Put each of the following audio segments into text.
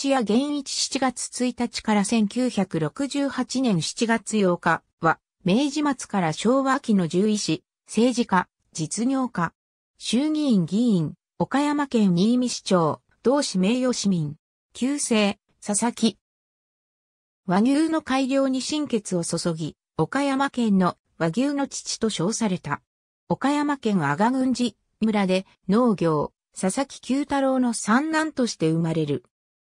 土屋玄一7月1日から1968年7月8日は、明治末から昭和期の獣医師、政治家、実業家、衆議院議員、岡山県新見市長、同志名誉市民、旧姓、佐々木。和牛の改良に心血を注ぎ、岡山県の和牛の父と称された。岡山県阿賀郡寺村で農業、佐々木久太郎の三男として生まれる。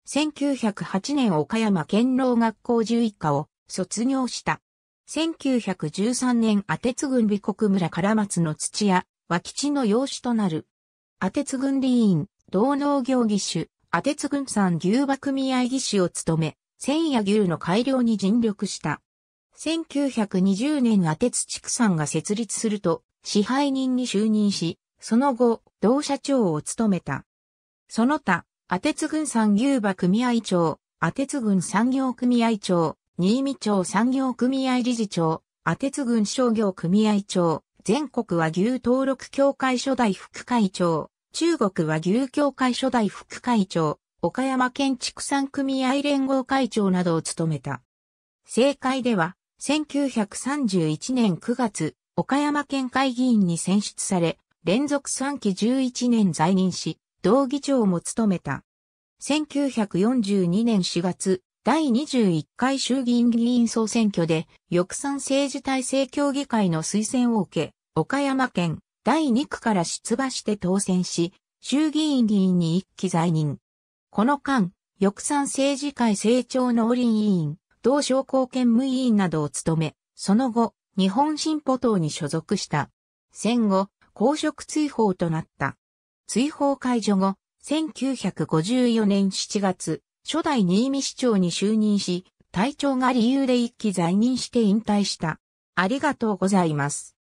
1908年岡山県老学校11科を卒業した。1913年阿鉄軍美国村から松の土屋、脇地の養子となる。阿鉄軍理員、同農業技手、阿鉄軍産牛馬組合技手を務め、千夜牛の改良に尽力した。1920年阿鉄畜産が設立すると、支配人に就任し、その後、同社長を務めた。その他、阿鉄郡産牛馬組合長、阿鉄郡産業組合長、新見町産業組合理事長、阿鉄郡商業組合長、全国和牛登録協会初代副会長、中国和牛協会初代副会長、岡山県畜産組合連合会長などを務めた。政界では、1931年9月、岡山県会議員に選出され、連続3期11年在任し、同議長も務めた。1942年4月、第21回衆議院議員総選挙で、翼賛政治体制協議会の推薦を受け、岡山県第2区から出馬して当選し、衆議院議員に一期在任。この間、翼賛政治会成長の林委員、同商工兼務委員などを務め、その後、日本進歩党に所属した。戦後、公職追放となった。追放解除後、1954年7月、初代新見市長に就任し、体調が理由で一期在任して引退した。ありがとうございます。